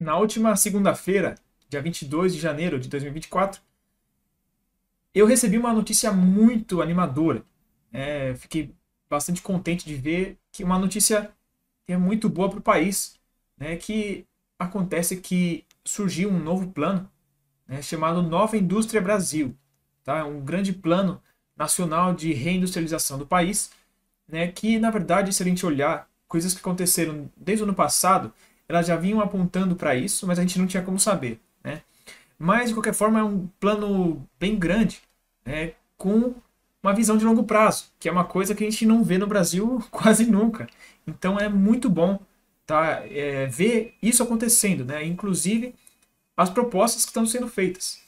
na última segunda-feira, dia 22 de janeiro de 2024, eu recebi uma notícia muito animadora. É, fiquei bastante contente de ver que uma notícia é muito boa para o país, né, que acontece que surgiu um novo plano né, chamado Nova Indústria Brasil, tá? É um grande plano nacional de reindustrialização do país, né, que na verdade se a gente olhar coisas que aconteceram desde o ano passado, elas já vinham apontando para isso, mas a gente não tinha como saber. Né? Mas, de qualquer forma, é um plano bem grande, né? com uma visão de longo prazo, que é uma coisa que a gente não vê no Brasil quase nunca. Então é muito bom tá? É, ver isso acontecendo, né? inclusive as propostas que estão sendo feitas.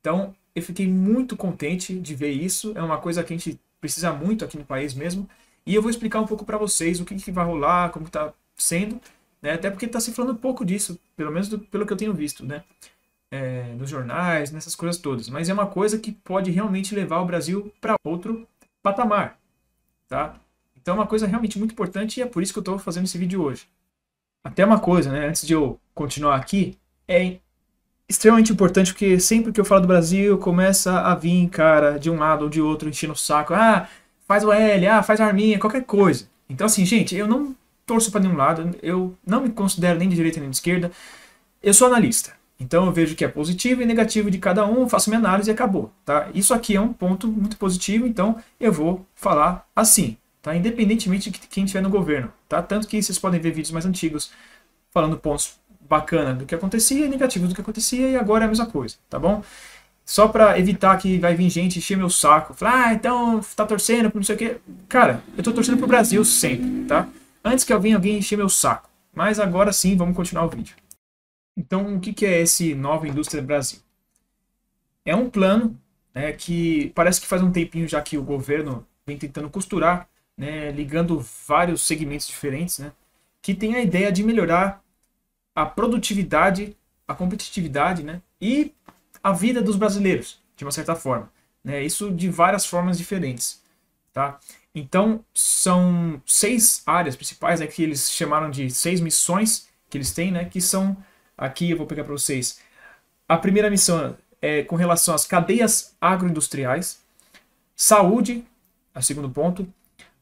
Então eu fiquei muito contente de ver isso, é uma coisa que a gente precisa muito aqui no país mesmo, e eu vou explicar um pouco para vocês o que, que vai rolar, como está sendo, né? Até porque está se falando pouco disso, pelo menos do, pelo que eu tenho visto, né? É, nos jornais, nessas coisas todas. Mas é uma coisa que pode realmente levar o Brasil para outro patamar, tá? Então é uma coisa realmente muito importante e é por isso que eu estou fazendo esse vídeo hoje. Até uma coisa, né? Antes de eu continuar aqui, é extremamente importante porque sempre que eu falo do Brasil, começa a vir, cara, de um lado ou de outro, enchendo o saco. Ah, faz o L, ah, faz a arminha, qualquer coisa. Então, assim, gente, eu não torço para nenhum lado, eu não me considero nem de direita nem de esquerda, eu sou analista. Então eu vejo que é positivo e negativo de cada um, faço minha análise e acabou, tá? Isso aqui é um ponto muito positivo, então eu vou falar assim, tá? Independentemente de quem estiver no governo, tá? Tanto que vocês podem ver vídeos mais antigos falando pontos bacana do que acontecia e negativos do que acontecia e agora é a mesma coisa, tá bom? Só para evitar que vai vir gente encher meu saco, falar, ah, então tá torcendo por não sei o quê. Cara, eu tô torcendo pro Brasil sempre, tá? antes que alguém, alguém encher meu saco. Mas agora sim, vamos continuar o vídeo. Então, o que, que é esse Nova Indústria Brasil? É um plano né, que parece que faz um tempinho já que o governo vem tentando costurar, né, ligando vários segmentos diferentes, né, que tem a ideia de melhorar a produtividade, a competitividade né, e a vida dos brasileiros, de uma certa forma. Né, isso de várias formas diferentes. Tá? Então, são seis áreas principais né, que eles chamaram de seis missões que eles têm, né, que são, aqui eu vou pegar para vocês, a primeira missão é com relação às cadeias agroindustriais, saúde, a é segundo ponto,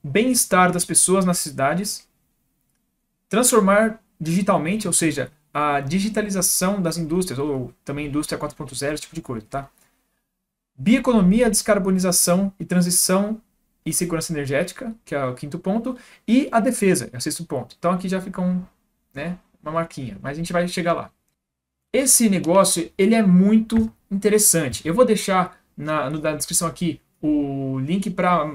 bem-estar das pessoas nas cidades, transformar digitalmente, ou seja, a digitalização das indústrias, ou também indústria 4.0, esse tipo de coisa, tá? Bioeconomia, descarbonização e transição e segurança energética, que é o quinto ponto, e a defesa, é o sexto ponto. Então aqui já fica um, né, uma marquinha, mas a gente vai chegar lá. Esse negócio, ele é muito interessante. Eu vou deixar na, na descrição aqui o link para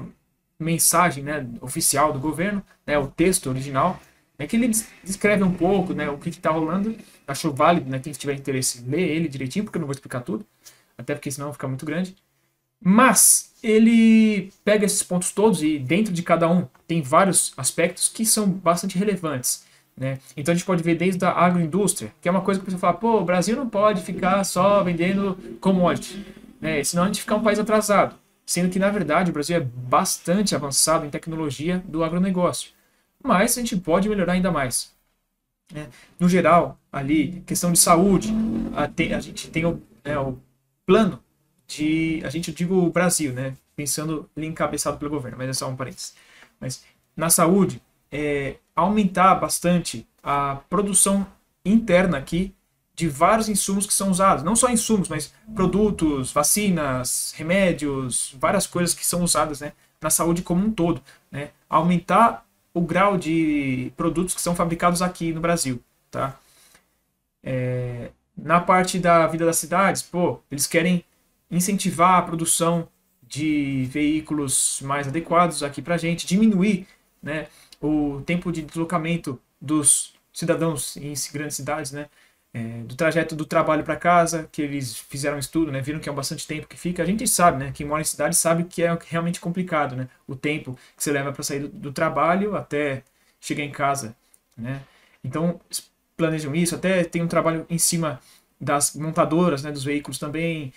mensagem né, oficial do governo, né, o texto original, é que ele descreve um pouco né, o que está rolando. Achou válido, né, quem tiver interesse, ler ele direitinho, porque eu não vou explicar tudo, até porque senão fica muito grande. Mas ele pega esses pontos todos e dentro de cada um tem vários aspectos que são bastante relevantes. Né? Então a gente pode ver desde a agroindústria, que é uma coisa que a pessoa fala, pô, o Brasil não pode ficar só vendendo commodity, né? senão a gente fica um país atrasado. Sendo que, na verdade, o Brasil é bastante avançado em tecnologia do agronegócio. Mas a gente pode melhorar ainda mais. Né? No geral, ali, questão de saúde, a, te, a gente tem o, é, o plano de. A gente, eu digo o Brasil, né? Pensando ali encabeçado pelo governo, mas é só um parênteses. Mas na saúde, é, aumentar bastante a produção interna aqui de vários insumos que são usados. Não só insumos, mas produtos, vacinas, remédios, várias coisas que são usadas né, na saúde como um todo. Né? Aumentar o grau de produtos que são fabricados aqui no Brasil. Tá? É, na parte da vida das cidades, pô, eles querem incentivar a produção de veículos mais adequados aqui para a gente, diminuir né, o tempo de deslocamento dos cidadãos em grandes cidades, né, é, do trajeto do trabalho para casa, que eles fizeram um estudo, né, viram que é bastante tempo que fica. A gente sabe, né, quem mora em cidade sabe que é realmente complicado, né, o tempo que você leva para sair do, do, trabalho até chegar em casa, né. Então planejam isso, até tem um trabalho em cima das montadoras, né, dos veículos também,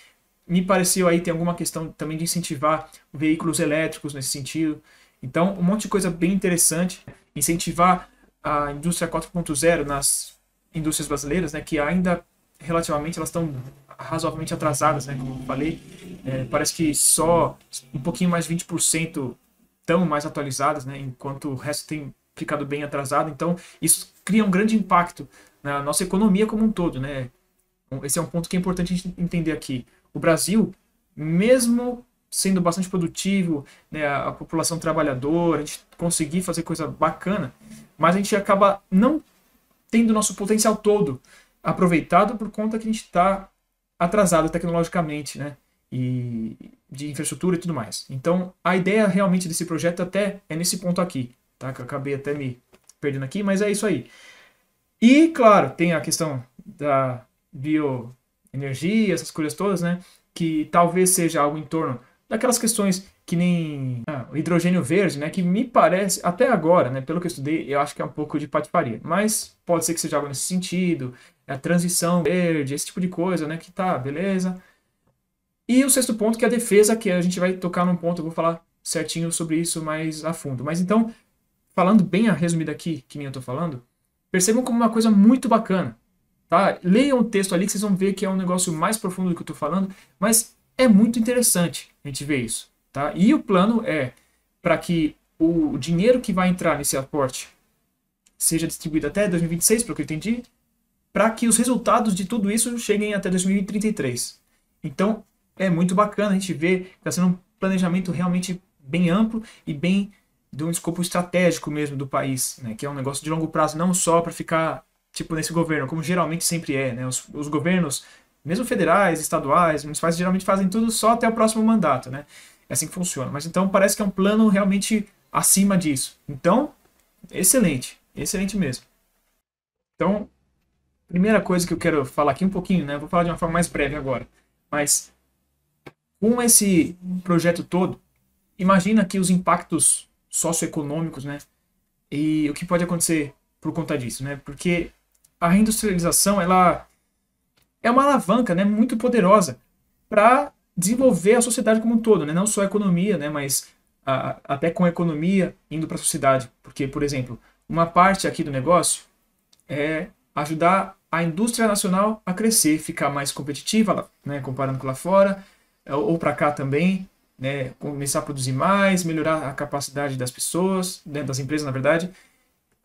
me pareceu aí tem alguma questão também de incentivar veículos elétricos nesse sentido. Então, um monte de coisa bem interessante. Incentivar a indústria 4.0 nas indústrias brasileiras, né, que ainda relativamente elas estão razoavelmente atrasadas, né, como eu falei. É, parece que só um pouquinho mais de 20% estão mais atualizadas, né, enquanto o resto tem ficado bem atrasado. Então, isso cria um grande impacto na nossa economia como um todo. Né? Esse é um ponto que é importante a gente entender aqui o Brasil, mesmo sendo bastante produtivo, né, a, a população trabalhadora, a gente conseguir fazer coisa bacana, mas a gente acaba não tendo nosso potencial todo aproveitado por conta que a gente está atrasado tecnologicamente, né? E de infraestrutura e tudo mais. Então, a ideia realmente desse projeto até é nesse ponto aqui, tá? Que eu acabei até me perdendo aqui, mas é isso aí. E, claro, tem a questão da bio energia, essas coisas todas, né? Que talvez seja algo em torno daquelas questões que nem ah, o hidrogênio verde, né? Que me parece, até agora, né? Pelo que eu estudei, eu acho que é um pouco de patifaria. Mas pode ser que seja algo nesse sentido, é a transição verde, esse tipo de coisa, né? Que tá, beleza. E o sexto ponto, que é a defesa, que a gente vai tocar num ponto, eu vou falar certinho sobre isso mais a fundo. Mas então, falando bem a resumida aqui, que nem eu tô falando, percebam como uma coisa muito bacana. Tá? Leiam um texto ali que vocês vão ver que é um negócio mais profundo do que eu estou falando, mas é muito interessante a gente ver isso. Tá? E o plano é para que o dinheiro que vai entrar nesse aporte seja distribuído até 2026, pelo que eu entendi, para que os resultados de tudo isso cheguem até 2033. Então, é muito bacana a gente ver que está sendo um planejamento realmente bem amplo e bem de um escopo estratégico mesmo do país, né? que é um negócio de longo prazo, não só para ficar tipo, nesse governo, como geralmente sempre é, né? Os, os governos, mesmo federais, estaduais, municipais, geralmente fazem tudo só até o próximo mandato, né? É assim que funciona. Mas então parece que é um plano realmente acima disso. Então, excelente, excelente mesmo. Então, primeira coisa que eu quero falar aqui um pouquinho, né? Vou falar de uma forma mais breve agora. Mas com esse projeto todo, imagina aqui os impactos socioeconômicos, né? E o que pode acontecer por conta disso, né? Porque a reindustrialização ela é uma alavanca né, muito poderosa para desenvolver a sociedade como um todo, né? não só a economia, né, mas a, até com a economia indo para a sociedade. Porque, por exemplo, uma parte aqui do negócio é ajudar a indústria nacional a crescer, ficar mais competitiva, né, comparando com lá fora, é, ou para cá também, né, começar a produzir mais, melhorar a capacidade das pessoas, né, das empresas, na verdade,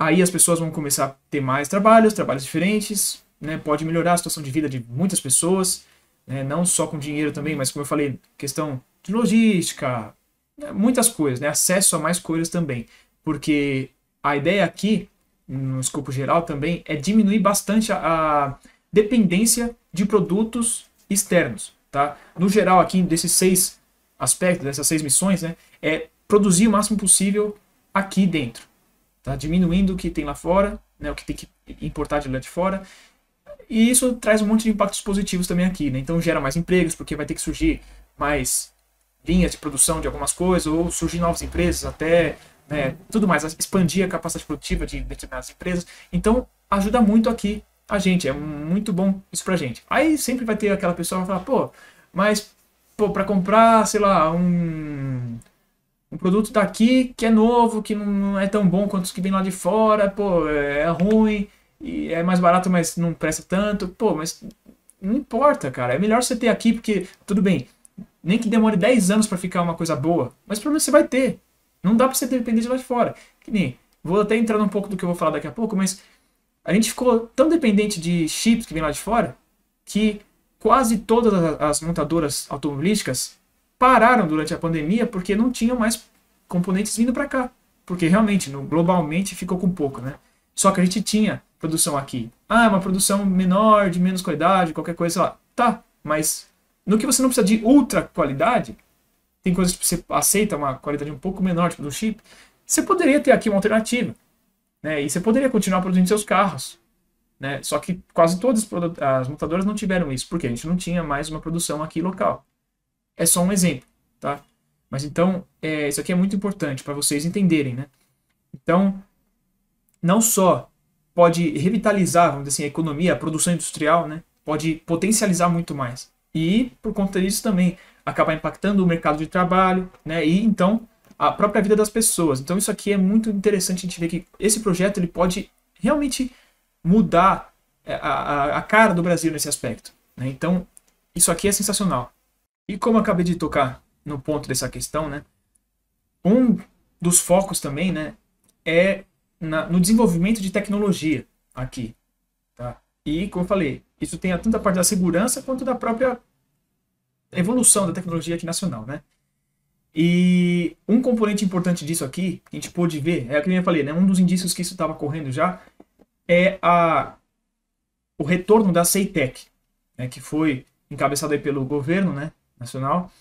Aí as pessoas vão começar a ter mais trabalhos, trabalhos diferentes, né? pode melhorar a situação de vida de muitas pessoas, né? não só com dinheiro também, mas como eu falei, questão de logística, né? muitas coisas, né? acesso a mais coisas também. Porque a ideia aqui, no escopo geral também, é diminuir bastante a dependência de produtos externos. Tá? No geral, aqui, desses seis aspectos, dessas seis missões, né? é produzir o máximo possível aqui dentro. Tá diminuindo o que tem lá fora, né, o que tem que importar de lá de fora. E isso traz um monte de impactos positivos também aqui, né? Então gera mais empregos, porque vai ter que surgir mais linhas de produção de algumas coisas, ou surgir novas empresas até, né, tudo mais, expandir a capacidade produtiva de determinadas empresas. Então ajuda muito aqui a gente, é muito bom isso a gente. Aí sempre vai ter aquela pessoa que vai falar, pô, mas pô, para comprar, sei lá, um um produto daqui que é novo, que não é tão bom quanto os que vem lá de fora, pô, é, é ruim, e é mais barato, mas não presta tanto. Pô, mas não importa, cara. É melhor você ter aqui, porque, tudo bem, nem que demore 10 anos para ficar uma coisa boa, mas pelo menos você vai ter. Não dá pra você depender de lá de fora. Que nem, vou até entrar um pouco do que eu vou falar daqui a pouco, mas a gente ficou tão dependente de chips que vem lá de fora que quase todas as montadoras automobilísticas pararam durante a pandemia porque não tinham mais componentes vindo para cá. Porque realmente, no, globalmente, ficou com pouco, né? Só que a gente tinha produção aqui. Ah, é uma produção menor, de menos qualidade, qualquer coisa lá. Tá, mas no que você não precisa de ultra qualidade, tem coisas que você aceita uma qualidade um pouco menor, tipo do chip, você poderia ter aqui uma alternativa. Né? E você poderia continuar produzindo seus carros. Né? Só que quase todas as montadoras não tiveram isso, porque a gente não tinha mais uma produção aqui local é só um exemplo, tá? Mas então, é, isso aqui é muito importante para vocês entenderem, né? Então, não só pode revitalizar, vamos dizer assim, a economia, a produção industrial, né? Pode potencializar muito mais. E, por conta disso também, acabar impactando o mercado de trabalho, né? E, então, a própria vida das pessoas. Então, isso aqui é muito interessante a gente ver que esse projeto, ele pode realmente mudar é, a, a, a cara do Brasil nesse aspecto. Né? Então, isso aqui é sensacional. E como acabei de tocar no ponto dessa questão, né? Um dos focos também, né, é na, no desenvolvimento de tecnologia aqui, tá? E como eu falei, isso tem tanto a parte da segurança quanto da própria evolução da tecnologia aqui nacional, né? E um componente importante disso aqui, que a gente pôde ver, é o que eu falei, né? Um dos indícios que isso estava correndo já é a o retorno da Ceitec, né, que foi encabeçado aí pelo governo, né, Nacional,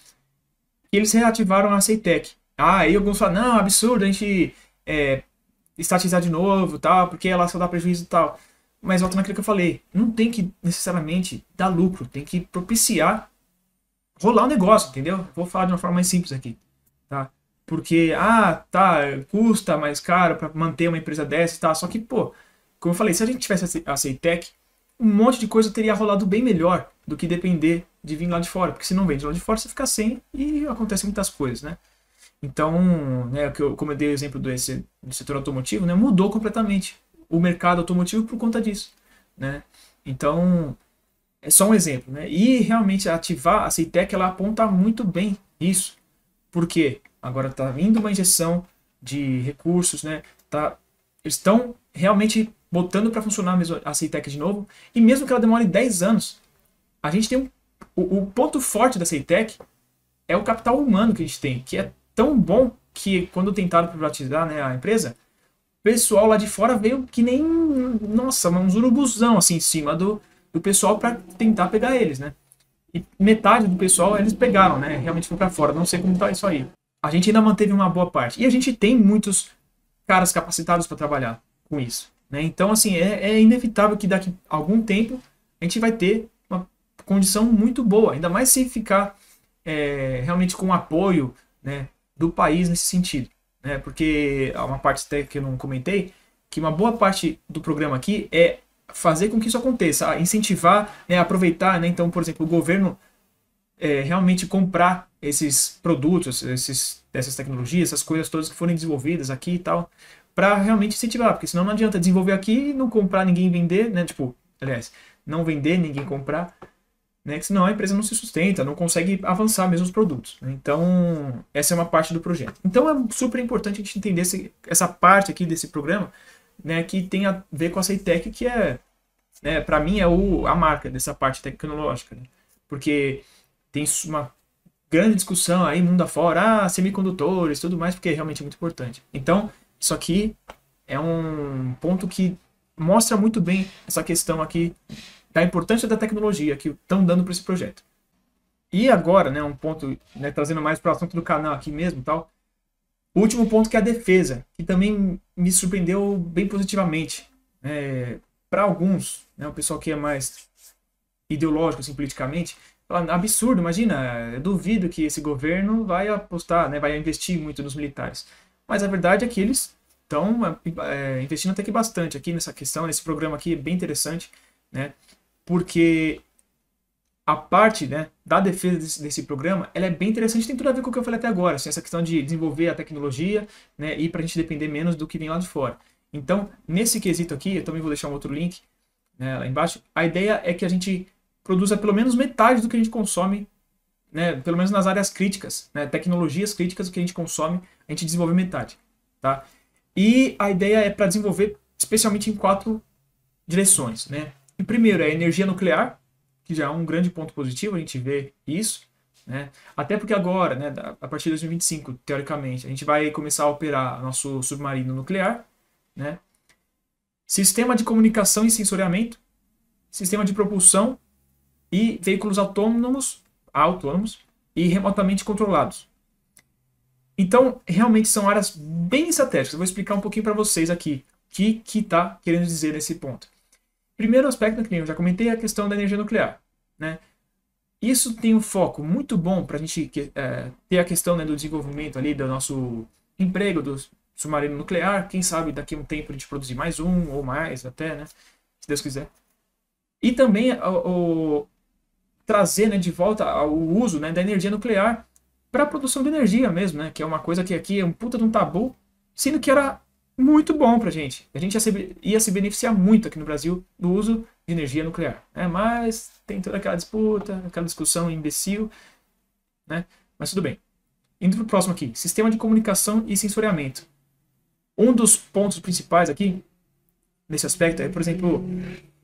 que eles reativaram a CETEC. Ah, aí alguns falam, não, é absurdo, a gente é, estatizar de novo, tal, porque ela só dá prejuízo e tal. Mas volta naquilo que eu falei, não tem que necessariamente dar lucro, tem que propiciar rolar o um negócio, entendeu? Vou falar de uma forma mais simples aqui, tá? Porque, ah, tá, custa mais caro para manter uma empresa dessa, tá? Só que, pô, como eu falei, se a gente tivesse a Ceitec, um monte de coisa teria rolado bem melhor do que depender de vir lá de fora. Porque se não vem de lá de fora, você fica sem e acontece muitas coisas, né? Então, né, como eu dei o exemplo do, esse, do setor automotivo, né, mudou completamente o mercado automotivo por conta disso, né? Então, é só um exemplo, né? E realmente ativar a Citec, ela aponta muito bem isso. Porque agora está vindo uma injeção de recursos, né? Tá, eles estão realmente botando para funcionar a Citec de novo. E mesmo que ela demore 10 anos, a gente tem um, o, o ponto forte da Ceitec é o capital humano que a gente tem, que é tão bom que quando tentaram privatizar né, a empresa, o pessoal lá de fora veio que nem, nossa, uns urubuzão assim em cima do, do pessoal para tentar pegar eles, né? E metade do pessoal eles pegaram, né? Realmente foi para fora, não sei como tá isso aí. A gente ainda manteve uma boa parte. E a gente tem muitos caras capacitados para trabalhar com isso, né? Então, assim, é, é inevitável que daqui a algum tempo a gente vai ter condição muito boa, ainda mais se ficar é, realmente com o apoio né, do país nesse sentido. Né? Porque há uma parte até que eu não comentei, que uma boa parte do programa aqui é fazer com que isso aconteça, incentivar, né, aproveitar, né? então, por exemplo, o governo é, realmente comprar esses produtos, esses, essas tecnologias, essas coisas todas que forem desenvolvidas aqui e tal, para realmente incentivar, porque senão não adianta desenvolver aqui e não comprar, ninguém vender, né? Tipo, aliás, não vender, ninguém comprar, né? Que senão a empresa não se sustenta, não consegue avançar mesmo os produtos. Né? Então, essa é uma parte do projeto. Então, é super importante a gente entender esse, essa parte aqui desse programa, né? Que tem a ver com a Seitec, que é, né? Para mim, é o, a marca dessa parte tecnológica, né? Porque tem uma grande discussão aí mundo afora, ah, semicondutores, tudo mais, porque é realmente muito importante. Então, isso aqui é um ponto que mostra muito bem essa questão aqui da importância da tecnologia que estão dando para esse projeto. E agora, né, um ponto, né, trazendo mais para o assunto do canal aqui mesmo, tal. O último ponto que é a defesa, que também me surpreendeu bem positivamente. É, para alguns, né, o pessoal que é mais ideológico assim, politicamente, fala, absurdo, imagina, eu duvido que esse governo vai apostar, né, vai investir muito nos militares. Mas a verdade é que eles estão é, investindo até que bastante aqui nessa questão, nesse programa aqui é bem interessante, né? porque a parte né, da defesa desse, desse, programa ela é bem interessante, tem tudo a ver com o que eu falei até agora, assim, essa questão de desenvolver a tecnologia né, e para a gente depender menos do que vem lá de fora. Então, nesse quesito aqui, eu também vou deixar um outro link né, lá embaixo, a ideia é que a gente produza pelo menos metade do que a gente consome, né, pelo menos nas áreas críticas, né, tecnologias críticas do que a gente consome, a gente desenvolve metade. Tá? E a ideia é para desenvolver especialmente em quatro direções. Né? primeiro é a energia nuclear, que já é um grande ponto positivo, a gente vê isso. Né? Até porque agora, né, a partir de 2025, teoricamente, a gente vai começar a operar nosso submarino nuclear. Né? Sistema de comunicação e sensoriamento, sistema de propulsão e veículos autônomos, autônomos e remotamente controlados. Então, realmente são áreas bem estratégicas. Eu vou explicar um pouquinho para vocês aqui o que está querendo dizer nesse ponto. Primeiro aspecto né, que eu já comentei é a questão da energia nuclear. Né? Isso tem um foco muito bom para a gente é, ter a questão né, do desenvolvimento ali do nosso emprego do submarino nuclear. Quem sabe daqui a um tempo a gente produzir mais um ou mais até, né? se Deus quiser. E também o, o trazer né, de volta o uso né, da energia nuclear para a produção de energia mesmo, né? que é uma coisa que aqui é um puta de um tabu, sendo que era muito bom para a gente. A gente ia se, ia se, beneficiar muito aqui no Brasil do uso de energia nuclear. Né? Mas tem toda aquela disputa, aquela discussão imbecil. Né? Mas tudo bem. Indo para o próximo aqui: sistema de comunicação e sensoriamento. Um dos pontos principais aqui, nesse aspecto, é, por exemplo,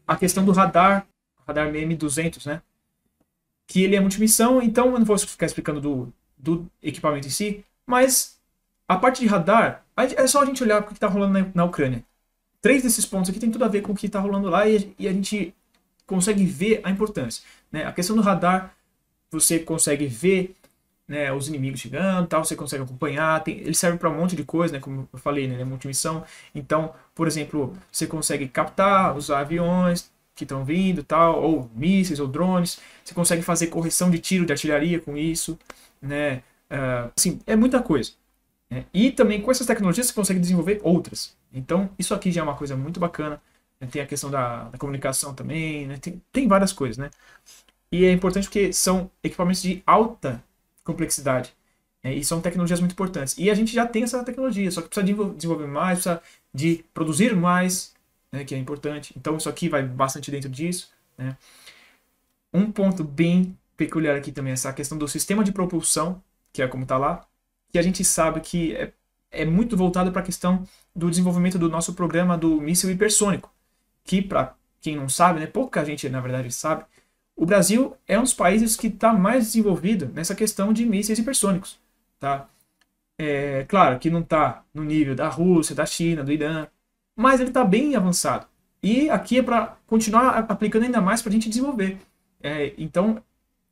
a questão do radar, radar MM200, né? Que ele é multimissão, então eu não vou ficar explicando do, do equipamento em si, mas a parte de radar é só a gente olhar o que está rolando na, Ucrânia. Três desses pontos aqui tem tudo a ver com o que está rolando lá e, a gente consegue ver a importância. Né? A questão do radar, você consegue ver né, os inimigos chegando, tal, você consegue acompanhar. Tem, ele serve para um monte de coisa, né, como eu falei, né, é multimissão. Então, por exemplo, você consegue captar os aviões que estão vindo, tal, ou mísseis ou drones. Você consegue fazer correção de tiro de artilharia com isso, né? Uh, assim, é muita coisa. É, e também com essas tecnologias você consegue desenvolver outras. Então, isso aqui já é uma coisa muito bacana. Né? Tem a questão da, da comunicação também, né? tem, tem várias coisas, né? E é importante porque são equipamentos de alta complexidade. Né? E são tecnologias muito importantes. E a gente já tem essa tecnologia, só que precisa de desenvolver mais, precisa de produzir mais, né? que é importante. Então, isso aqui vai bastante dentro disso. Né? Um ponto bem peculiar aqui também é essa questão do sistema de propulsão, que é como está lá, que a gente sabe que é, é muito voltado para a questão do desenvolvimento do nosso programa do míssil hipersônico, que, para quem não sabe, né, pouca gente na verdade sabe, o Brasil é um dos países que está mais desenvolvido nessa questão de mísseis hipersônicos. Tá? É, claro que não está no nível da Rússia, da China, do Irã, mas ele está bem avançado. E aqui é para continuar aplicando ainda mais para a gente desenvolver. É, então,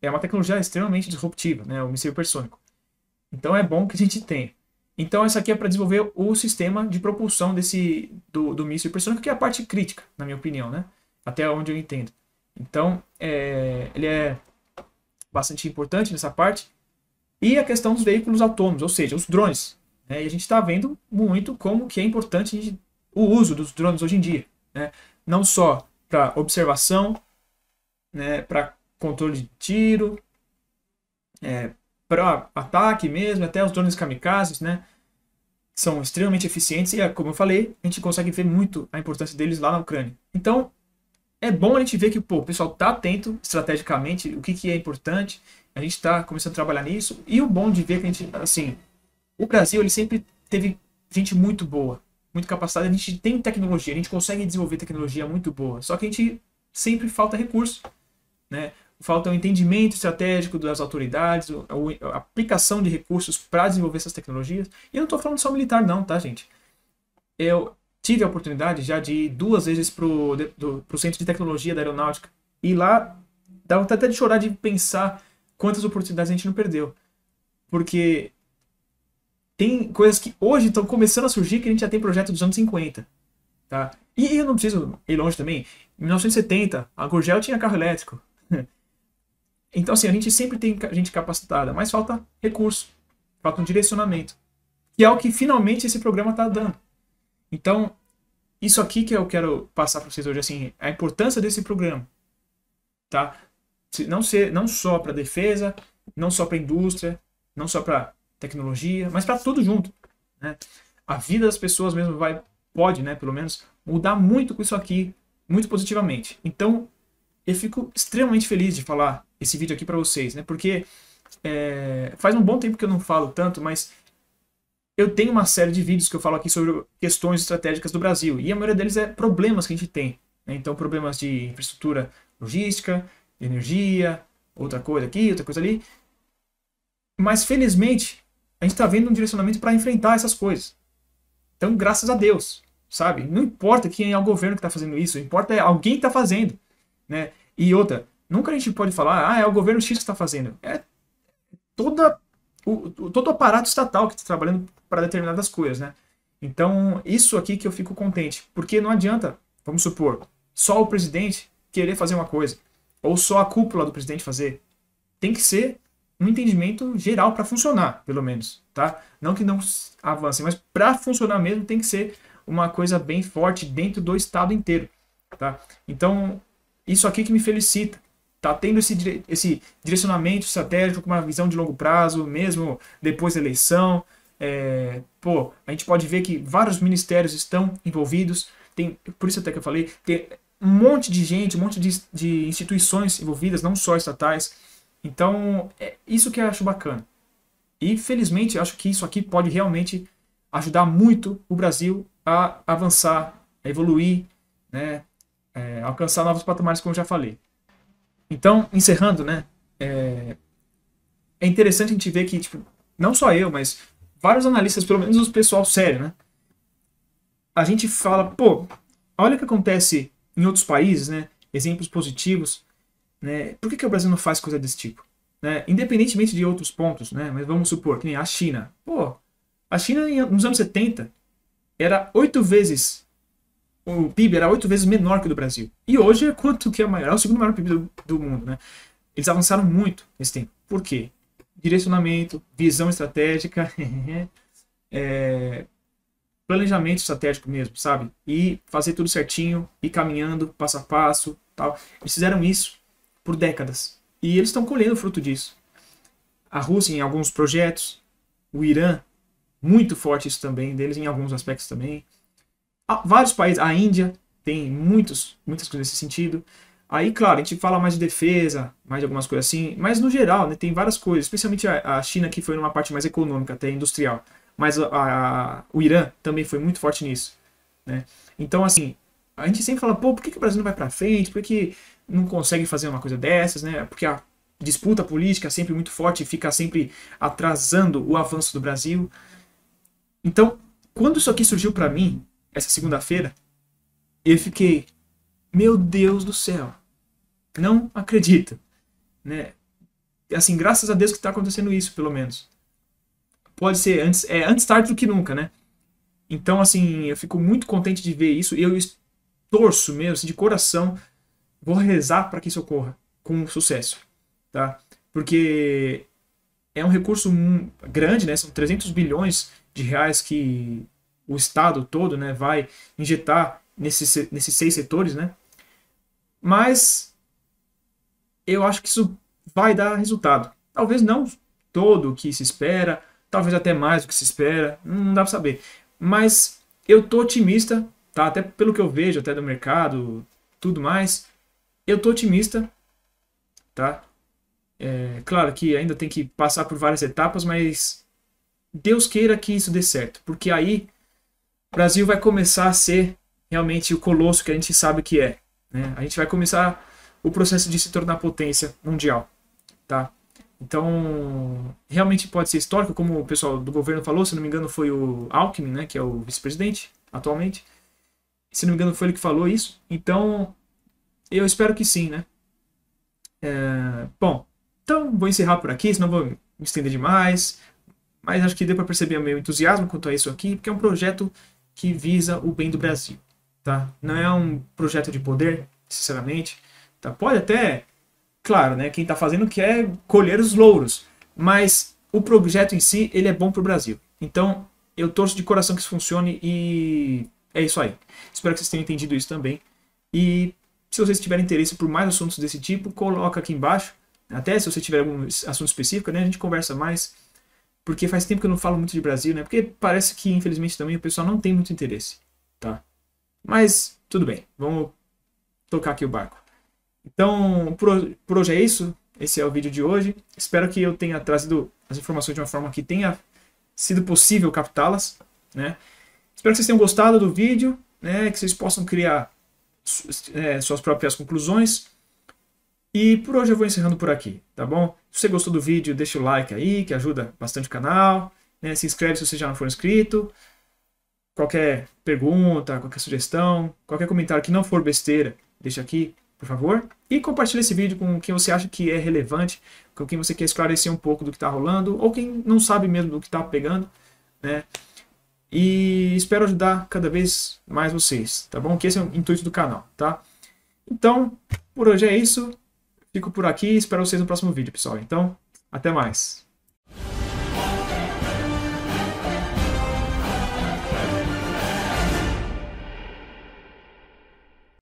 é uma tecnologia extremamente disruptiva, né, o míssil hipersônico. Então é bom que a gente tenha. Então essa aqui é para desenvolver o sistema de propulsão desse do, do míssil hipersônico, que é a parte crítica, na minha opinião, né? Até onde eu entendo. Então é, ele é bastante importante nessa parte. E a questão dos veículos autônomos, ou seja, os drones. Né? E a gente está vendo muito como que é importante gente, o uso dos drones hoje em dia. Né? Não só para observação, né? para controle de tiro, é, para ataque mesmo, até os drones kamikazes, né? São extremamente eficientes e, como eu falei, a gente consegue ver muito a importância deles lá na Ucrânia. Então, é bom a gente ver que pô, o pessoal está atento estrategicamente, o que, que é importante, a gente está começando a trabalhar nisso. E o bom de ver que a gente, assim, o Brasil ele sempre teve gente muito boa, muito capacitada, a gente tem tecnologia, a gente consegue desenvolver tecnologia muito boa, só que a gente sempre falta recurso, né? falta o entendimento estratégico das autoridades, a aplicação de recursos para desenvolver essas tecnologias. E eu não estou falando só militar, não, tá, gente? Eu tive a oportunidade já de ir duas vezes para o Centro de Tecnologia da Aeronáutica. E lá dava até de chorar de pensar quantas oportunidades a gente não perdeu. Porque tem coisas que hoje estão começando a surgir que a gente já tem projeto dos anos 50. Tá? E eu não preciso ir longe também. Em 1970, a Gurgel tinha carro elétrico. Então, assim, a gente sempre tem gente capacitada, mas falta recurso, falta um direcionamento. E é o que finalmente esse programa está dando. Então, isso aqui que eu quero passar para vocês hoje, assim, a importância desse programa. Tá? Não, ser, não só para defesa, não só para indústria, não só para tecnologia, mas para tudo junto. Né? A vida das pessoas mesmo vai, pode, né, pelo menos, mudar muito com isso aqui, muito positivamente. Então, eu fico extremamente feliz de falar esse vídeo aqui para vocês, né? Porque é, faz um bom tempo que eu não falo tanto, mas eu tenho uma série de vídeos que eu falo aqui sobre questões estratégicas do Brasil e a maioria deles é problemas que a gente tem. Né? Então, problemas de infraestrutura logística, de energia, outra coisa aqui, outra coisa ali. Mas, felizmente, a gente está vendo um direcionamento para enfrentar essas coisas. Então, graças a Deus, sabe? Não importa quem é o governo que está fazendo isso, importa é alguém está fazendo. Né? E outra, nunca a gente pode falar, ah, é o governo X que está fazendo. É toda, o, todo o aparato estatal que está trabalhando para determinadas coisas. Né? Então, isso aqui que eu fico contente. Porque não adianta, vamos supor, só o presidente querer fazer uma coisa, ou só a cúpula do presidente fazer. Tem que ser um entendimento geral para funcionar, pelo menos, tá? Não que não avance, mas para funcionar mesmo tem que ser uma coisa bem forte dentro do estado inteiro, tá? Então, isso aqui que me felicita. Tá tendo esse, dire esse direcionamento estratégico com uma visão de longo prazo, mesmo depois da eleição. É, pô, a gente pode ver que vários ministérios estão envolvidos. Tem, por isso até que eu falei, tem um monte de gente, um monte de, de instituições envolvidas, não só estatais. Então, é isso que eu acho bacana. E, felizmente, acho que isso aqui pode realmente ajudar muito o Brasil a avançar, a evoluir, né? é, alcançar novos patamares, como eu já falei. Então, encerrando, né? É, é interessante a gente ver que, tipo, não só eu, mas vários analistas, pelo menos os pessoal sério, né? A gente fala, pô, olha o que acontece em outros países, né? Exemplos positivos, né? Por que, que o Brasil não faz coisa desse tipo? Né? Independentemente de outros pontos, né? Mas vamos supor que nem a China. Pô, a China nos anos 70 era oito vezes o PIB era oito vezes menor que o do Brasil. E hoje é quanto que é maior? É o segundo maior PIB do, do mundo, né? Eles avançaram muito nesse tempo. Por quê? Direcionamento, visão estratégica, é, planejamento estratégico mesmo, sabe? E fazer tudo certinho, ir caminhando, passo a passo, tal. Eles fizeram isso por décadas. E eles estão colhendo o fruto disso. A Rússia em alguns projetos, o Irã, muito forte isso também, deles em alguns aspectos também vários países, a Índia tem muitos, muitas coisas nesse sentido. Aí, claro, a gente fala mais de defesa, mais de algumas coisas assim, mas no geral, né, tem várias coisas, especialmente a, a China, que foi numa parte mais econômica, até industrial. Mas a, a, o Irã também foi muito forte nisso. Né? Então, assim, a gente sempre fala, pô, por que, que o Brasil não vai para frente? Por que, que não consegue fazer uma coisa dessas? Né? Porque a disputa política é sempre muito forte e fica sempre atrasando o avanço do Brasil. Então, quando isso aqui surgiu para mim, essa segunda-feira, eu fiquei, meu Deus do céu, não acredito, né? Assim, graças a Deus que está acontecendo isso, pelo menos. Pode ser antes, é antes tarde do que nunca, né? Então, assim, eu fico muito contente de ver isso. Eu torço mesmo, assim, de coração, vou rezar para que isso ocorra com sucesso, tá? Porque é um recurso grande, né? São 300 bilhões de reais que o Estado todo né, vai injetar nesses, nesses seis setores, né? Mas eu acho que isso vai dar resultado. Talvez não todo o que se espera, talvez até mais do que se espera, não dá para saber. Mas eu tô otimista, tá? Até pelo que eu vejo até do mercado, tudo mais, eu tô otimista, tá? É, claro que ainda tem que passar por várias etapas, mas Deus queira que isso dê certo, porque aí o Brasil vai começar a ser realmente o colosso que a gente sabe que é. Né? A gente vai começar o processo de se tornar potência mundial. Tá? Então, realmente pode ser histórico, como o pessoal do governo falou, se não me engano foi o Alckmin, né, que é o vice-presidente atualmente. Se não me engano foi ele que falou isso. Então, eu espero que sim, né? É, bom, então vou encerrar por aqui, senão vou me estender demais. Mas acho que deu para perceber meu entusiasmo quanto a isso aqui, porque é um projeto que visa o bem do Brasil, tá? Não é um projeto de poder, sinceramente, tá? Pode até, claro, né? Quem está fazendo quer colher os louros, mas o projeto em si ele é bom para o Brasil. Então eu torço de coração que isso funcione e é isso aí. Espero que vocês tenham entendido isso também. E se vocês tiverem interesse por mais assuntos desse tipo, coloca aqui embaixo. Até se você tiver algum assunto específico, né? A gente conversa mais porque faz tempo que eu não falo muito de Brasil, né? Porque parece que, infelizmente, também o pessoal não tem muito interesse, tá? Mas, tudo bem, vamos tocar aqui o barco. Então, por, por hoje é isso. Esse é o vídeo de hoje. Espero que eu tenha trazido as informações de uma forma que tenha sido possível captá-las, né? Espero que vocês tenham gostado do vídeo, né? Que vocês possam criar é, suas próprias conclusões e por hoje eu vou encerrando por aqui, tá bom? Se você gostou do vídeo, deixa o like aí, que ajuda bastante o canal. Né? Se inscreve se você já não for inscrito. Qualquer pergunta, qualquer sugestão, qualquer comentário que não for besteira, deixa aqui, por favor. E compartilha esse vídeo com quem você acha que é relevante, com quem você quer esclarecer um pouco do que está rolando, ou quem não sabe mesmo do que está pegando, né? E espero ajudar cada vez mais vocês, tá bom? Que esse é o intuito do canal, tá? Então, por hoje é isso. Fico por aqui e espero vocês no próximo vídeo, pessoal. Então, até mais.